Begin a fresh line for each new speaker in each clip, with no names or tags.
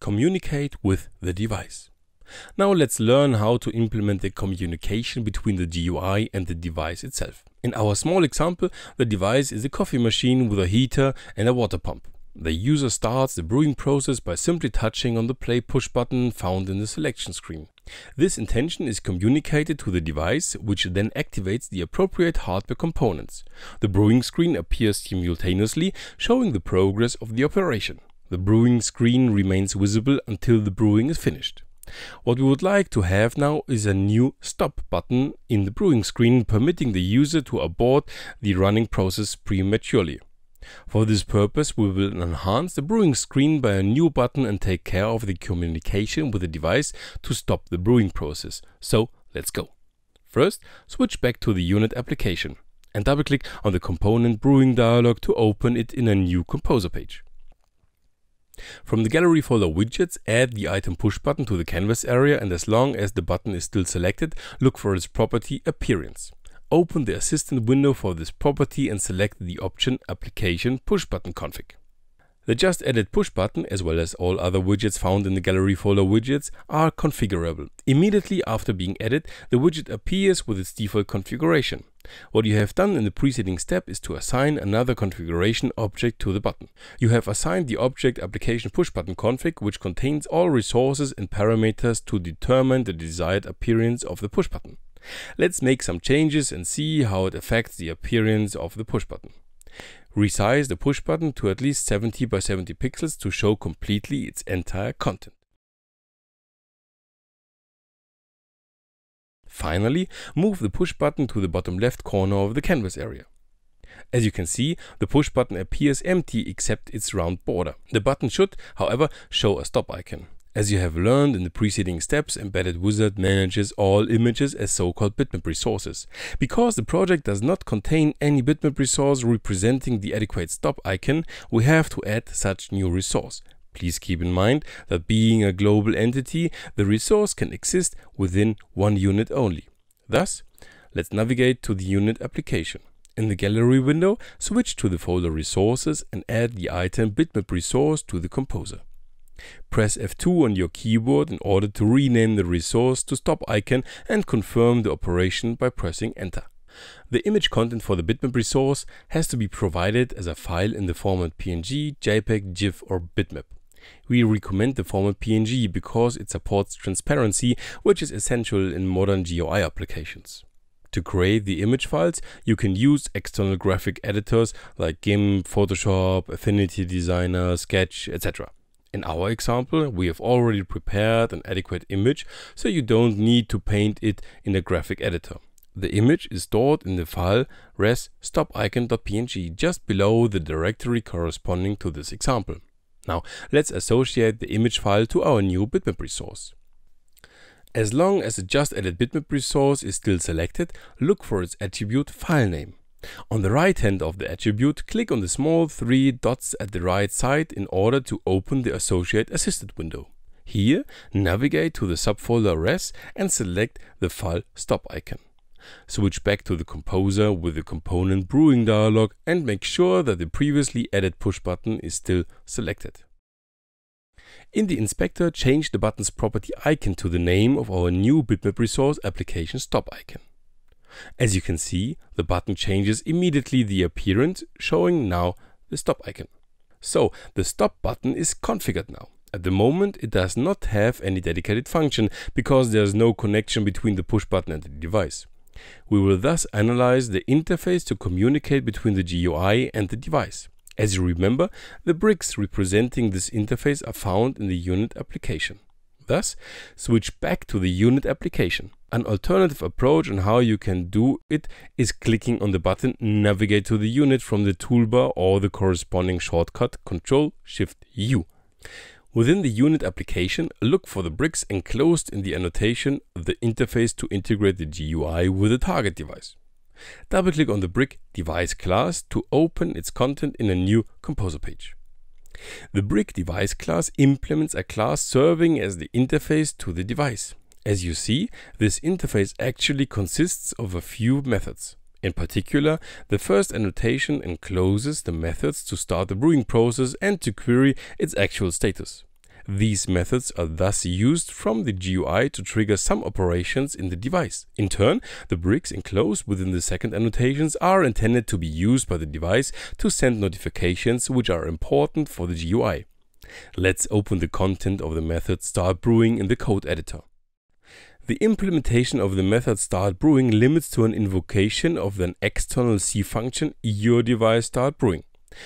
communicate with the device. Now let's learn how to implement the communication between the GUI and the device itself. In our small example, the device is a coffee machine with a heater and a water pump. The user starts the brewing process by simply touching on the play push button found in the selection screen. This intention is communicated to the device, which then activates the appropriate hardware components. The brewing screen appears simultaneously, showing the progress of the operation. The brewing screen remains visible until the brewing is finished. What we would like to have now is a new stop button in the brewing screen permitting the user to abort the running process prematurely. For this purpose we will enhance the brewing screen by a new button and take care of the communication with the device to stop the brewing process. So let's go. First switch back to the unit application and double click on the component brewing dialog to open it in a new composer page. From the gallery folder widgets, add the item push button to the canvas area and as long as the button is still selected, look for its property appearance. Open the assistant window for this property and select the option application push button config. The just added push button as well as all other widgets found in the gallery folder widgets are configurable. Immediately after being added, the widget appears with its default configuration. What you have done in the preceding step is to assign another configuration object to the button. You have assigned the object application push button config which contains all resources and parameters to determine the desired appearance of the push button. Let's make some changes and see how it affects the appearance of the push button. Resize the push button to at least 70 by 70 pixels to show completely its entire content. Finally, move the push button to the bottom left corner of the canvas area. As you can see, the push button appears empty except its round border. The button should, however, show a stop icon. As you have learned in the preceding steps, Embedded Wizard manages all images as so-called bitmap resources. Because the project does not contain any bitmap resource representing the adequate stop icon, we have to add such new resource. Please keep in mind that being a global entity, the resource can exist within one unit only. Thus, let's navigate to the unit application. In the gallery window, switch to the folder resources and add the item bitmap resource to the composer. Press F2 on your keyboard in order to rename the resource to stop icon and confirm the operation by pressing enter. The image content for the bitmap resource has to be provided as a file in the format PNG, JPEG, GIF or bitmap. We recommend the format PNG because it supports transparency, which is essential in modern GUI applications. To create the image files, you can use external graphic editors like GIMP, Photoshop, Affinity Designer, Sketch, etc. In our example, we have already prepared an adequate image, so you don't need to paint it in a graphic editor. The image is stored in the file res stopicon.png just below the directory corresponding to this example. Now let's associate the image file to our new bitmap resource. As long as the just added bitmap resource is still selected, look for its attribute file name. On the right hand of the attribute, click on the small three dots at the right side in order to open the Associate Assistant window. Here, navigate to the subfolder res and select the file stop icon. Switch back to the composer with the component brewing dialog and make sure that the previously added push button is still selected. In the inspector, change the button's property icon to the name of our new bitmap resource application stop icon. As you can see, the button changes immediately the appearance, showing now the stop icon. So the stop button is configured now. At the moment it does not have any dedicated function because there is no connection between the push button and the device. We will thus analyze the interface to communicate between the GUI and the device. As you remember, the bricks representing this interface are found in the unit application. Thus, switch back to the unit application. An alternative approach on how you can do it is clicking on the button Navigate to the unit from the toolbar or the corresponding shortcut Ctrl Shift U. Within the unit application, look for the bricks enclosed in the annotation the interface to integrate the GUI with the target device. Double-click on the brick device class to open its content in a new composer page. The brick device class implements a class serving as the interface to the device. As you see, this interface actually consists of a few methods. In particular, the first annotation encloses the methods to start the brewing process and to query its actual status. These methods are thus used from the GUI to trigger some operations in the device. In turn, the bricks enclosed within the second annotations are intended to be used by the device to send notifications which are important for the GUI. Let's open the content of the method start brewing in the code editor. The implementation of the method start brewing limits to an invocation of an external C function your device start brewing.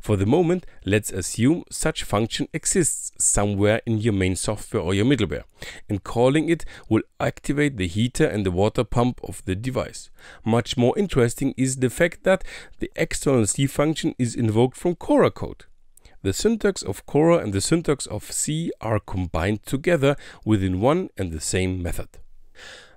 For the moment, let's assume such function exists somewhere in your main software or your middleware, and calling it will activate the heater and the water pump of the device. Much more interesting is the fact that the external C function is invoked from Cora code. The syntax of Cora and the syntax of C are combined together within one and the same method.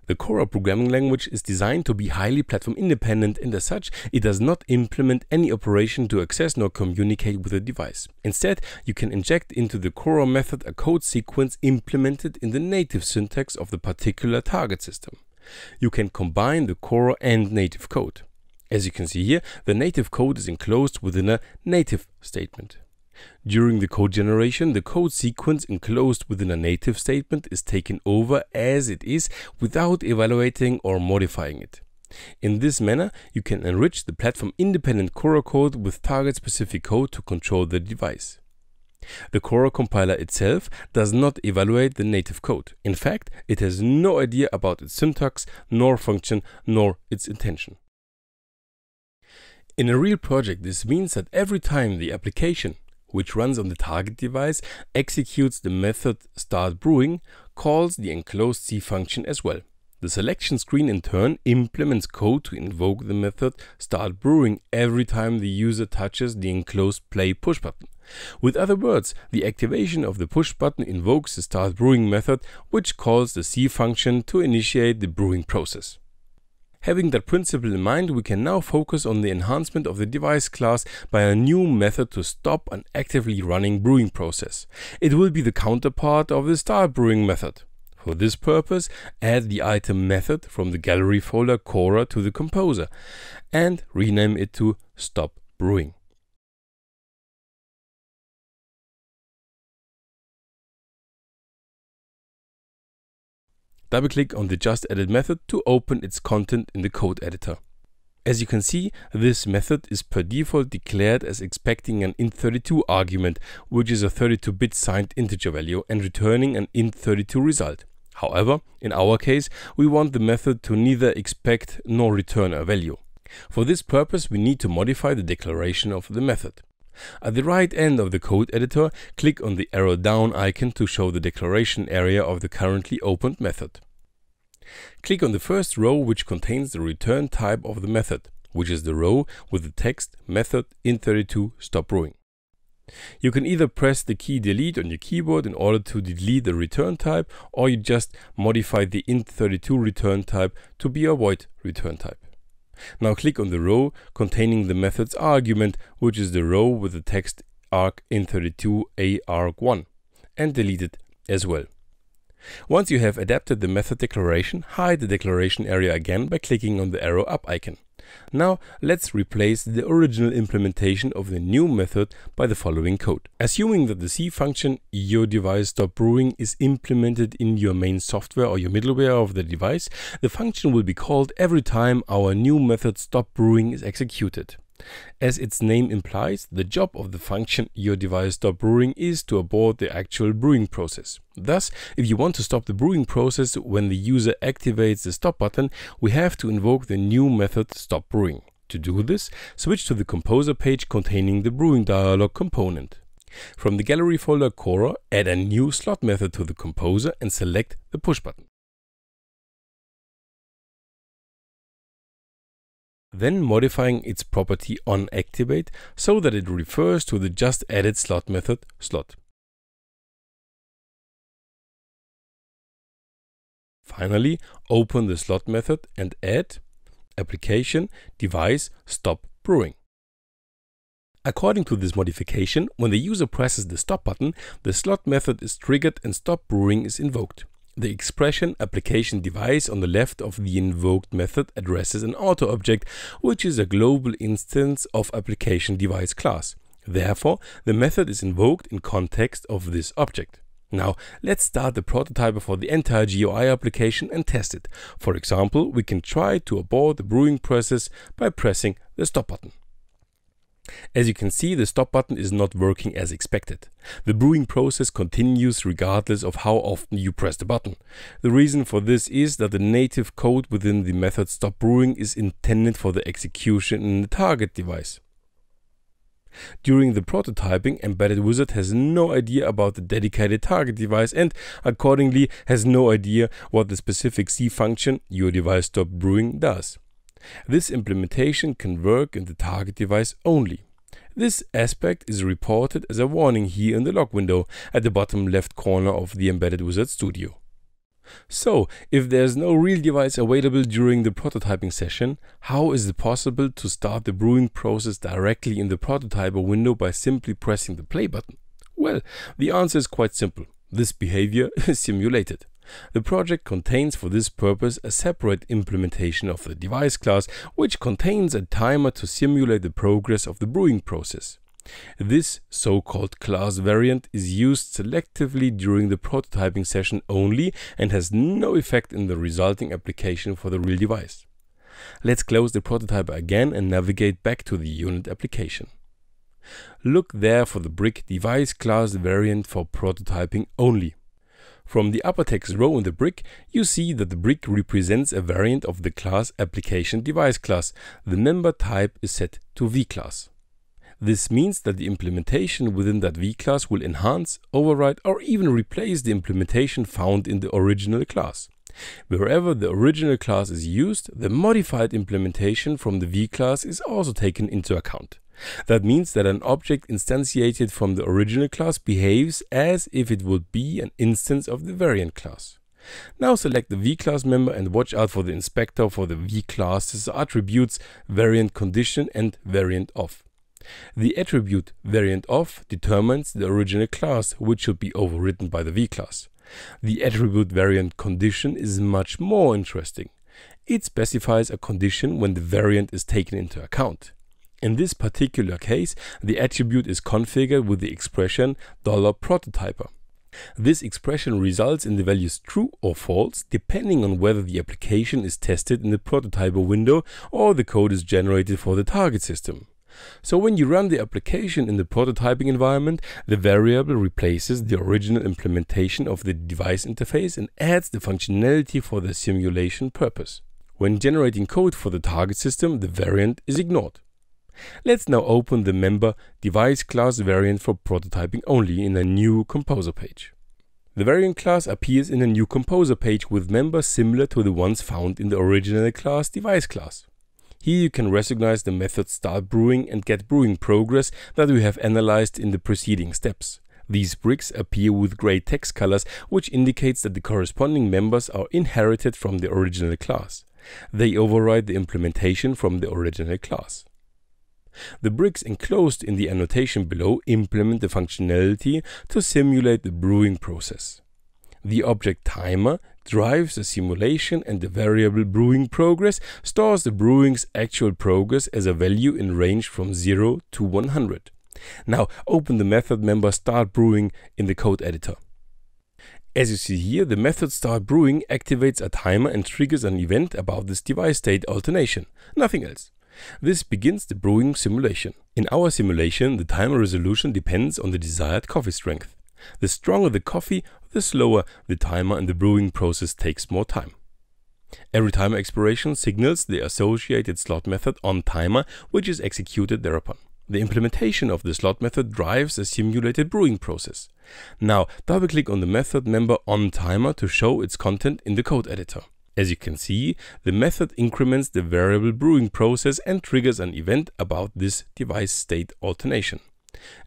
The Cora programming language is designed to be highly platform independent and as such, it does not implement any operation to access nor communicate with the device. Instead, you can inject into the Cora method a code sequence implemented in the native syntax of the particular target system. You can combine the Cora and native code. As you can see here, the native code is enclosed within a native statement. During the code generation, the code sequence enclosed within a native statement is taken over as it is without evaluating or modifying it. In this manner, you can enrich the platform-independent Cora code with target-specific code to control the device. The Cora compiler itself does not evaluate the native code. In fact, it has no idea about its syntax, nor function, nor its intention. In a real project, this means that every time the application which runs on the target device, executes the method start brewing, calls the enclosed C function as well. The selection screen in turn implements code to invoke the method start brewing every time the user touches the enclosed play push button. With other words, the activation of the push button invokes the start brewing method which calls the C function to initiate the brewing process. Having that principle in mind, we can now focus on the enhancement of the device class by a new method to stop an actively running brewing process. It will be the counterpart of the start brewing method. For this purpose, add the item method from the gallery folder Cora to the composer and rename it to stop brewing. Double-click on the just added method to open its content in the code editor. As you can see, this method is per default declared as expecting an int32 argument, which is a 32-bit signed integer value and returning an int32 result. However, in our case, we want the method to neither expect nor return a value. For this purpose, we need to modify the declaration of the method. At the right end of the code editor, click on the arrow down icon to show the declaration area of the currently opened method. Click on the first row which contains the return type of the method, which is the row with the text method in32 stop brewing. You can either press the key delete on your keyboard in order to delete the return type or you just modify the int32 return type to be a void return type. Now click on the row containing the method's argument, which is the row with the text arc in 32 a arc one and delete it as well. Once you have adapted the method declaration, hide the declaration area again by clicking on the arrow up icon. Now let's replace the original implementation of the new method by the following code. Assuming that the C function your device stop brewing is implemented in your main software or your middleware of the device, the function will be called every time our new method stop brewing is executed. As its name implies, the job of the function your device stop brewing is to abort the actual brewing process. Thus, if you want to stop the brewing process when the user activates the stop button, we have to invoke the new method stop brewing. To do this, switch to the composer page containing the brewing dialog component. From the gallery folder Cora, add a new slot method to the composer and select the push button. then modifying its property on activate so that it refers to the just added slot method slot. Finally, open the slot method and add application device stop brewing. According to this modification, when the user presses the stop button, the slot method is triggered and stop brewing is invoked. The expression application device on the left of the invoked method addresses an auto object, which is a global instance of application device class. Therefore, the method is invoked in context of this object. Now, let's start the prototype for the entire GUI application and test it. For example, we can try to abort the brewing process by pressing the stop button. As you can see, the stop button is not working as expected. The brewing process continues regardless of how often you press the button. The reason for this is that the native code within the method stop brewing is intended for the execution in the target device. During the prototyping, Embedded Wizard has no idea about the dedicated target device and accordingly has no idea what the specific C function your device stop brewing does. This implementation can work in the target device only. This aspect is reported as a warning here in the log window at the bottom left corner of the Embedded Wizard Studio. So, if there's no real device available during the prototyping session, how is it possible to start the brewing process directly in the prototyper window by simply pressing the play button? Well, the answer is quite simple. This behavior is simulated. The project contains for this purpose a separate implementation of the device class, which contains a timer to simulate the progress of the brewing process. This so-called class variant is used selectively during the prototyping session only and has no effect in the resulting application for the real device. Let's close the prototype again and navigate back to the unit application. Look there for the brick device class variant for prototyping only. From the upper text row in the brick, you see that the brick represents a variant of the class application device class. The member type is set to vClass. This means that the implementation within that vClass will enhance, override or even replace the implementation found in the original class. Wherever the original class is used, the modified implementation from the vClass is also taken into account. That means that an object instantiated from the original class behaves as if it would be an instance of the variant class. Now select the V-class member and watch out for the inspector for the V-class's attributes variant condition and variant of. The attribute variant of determines the original class, which should be overwritten by the V-class. The attribute variant condition is much more interesting. It specifies a condition when the variant is taken into account. In this particular case, the attribute is configured with the expression $prototyper. This expression results in the values true or false depending on whether the application is tested in the prototyper window or the code is generated for the target system. So when you run the application in the prototyping environment, the variable replaces the original implementation of the device interface and adds the functionality for the simulation purpose. When generating code for the target system, the variant is ignored. Let's now open the member device class variant for prototyping only in a new composer page. The variant class appears in a new composer page with members similar to the ones found in the original class device class. Here you can recognize the methods start brewing and get brewing progress that we have analyzed in the preceding steps. These bricks appear with gray text colors, which indicates that the corresponding members are inherited from the original class. They override the implementation from the original class. The bricks enclosed in the annotation below implement the functionality to simulate the brewing process. The object timer drives the simulation and the variable brewing progress stores the brewing's actual progress as a value in range from 0 to 100. Now open the method member start brewing in the code editor. As you see here, the method start brewing activates a timer and triggers an event about this device state alternation, nothing else. This begins the brewing simulation. In our simulation, the timer resolution depends on the desired coffee strength. The stronger the coffee, the slower the timer and the brewing process takes more time. Every timer expiration signals the associated slot method on timer, which is executed thereupon. The implementation of the slot method drives a simulated brewing process. Now double-click on the method member on timer to show its content in the code editor. As you can see, the method increments the variable brewing process and triggers an event about this device state alternation.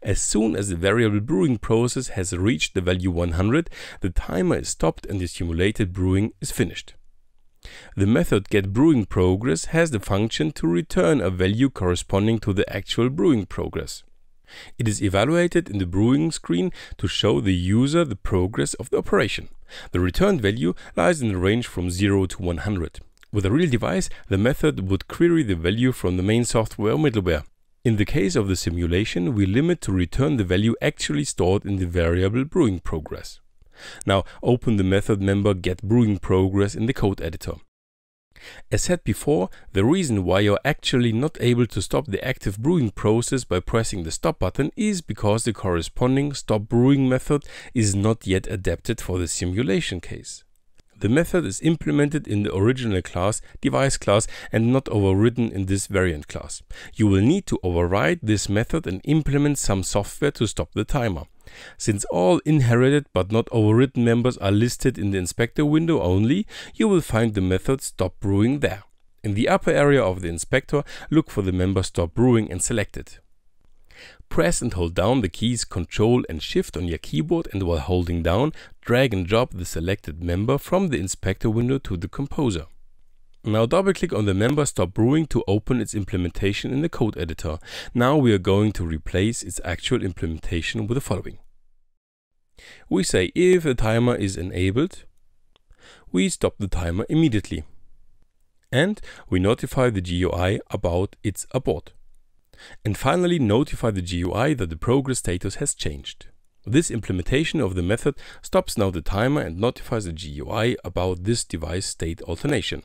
As soon as the variable brewing process has reached the value 100, the timer is stopped and the simulated brewing is finished. The method getBrewingProgress has the function to return a value corresponding to the actual brewing progress. It is evaluated in the brewing screen to show the user the progress of the operation. The returned value lies in a range from 0 to 100. With a real device, the method would query the value from the main software or middleware. In the case of the simulation, we limit to return the value actually stored in the variable brewing progress. Now open the method member get brewing progress in the code editor. As said before, the reason why you're actually not able to stop the active brewing process by pressing the stop button is because the corresponding stop brewing method is not yet adapted for the simulation case. The method is implemented in the original class, device class and not overridden in this variant class. You will need to override this method and implement some software to stop the timer. Since all inherited but not overridden members are listed in the inspector window only, you will find the method stop brewing there. In the upper area of the inspector, look for the member stop brewing and select it. Press and hold down the keys Ctrl and Shift on your keyboard and while holding down, drag and drop the selected member from the inspector window to the composer. Now double click on the member stop brewing to open its implementation in the code editor. Now we are going to replace its actual implementation with the following. We say if the timer is enabled, we stop the timer immediately. And we notify the GUI about its abort. And finally notify the GUI that the progress status has changed. This implementation of the method stops now the timer and notifies the GUI about this device state alternation.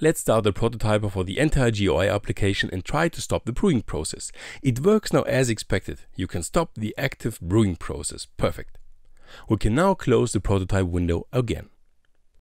Let's start a prototyper for the entire GUI application and try to stop the brewing process. It works now as expected. You can stop the active brewing process. Perfect. We can now close the prototype window again.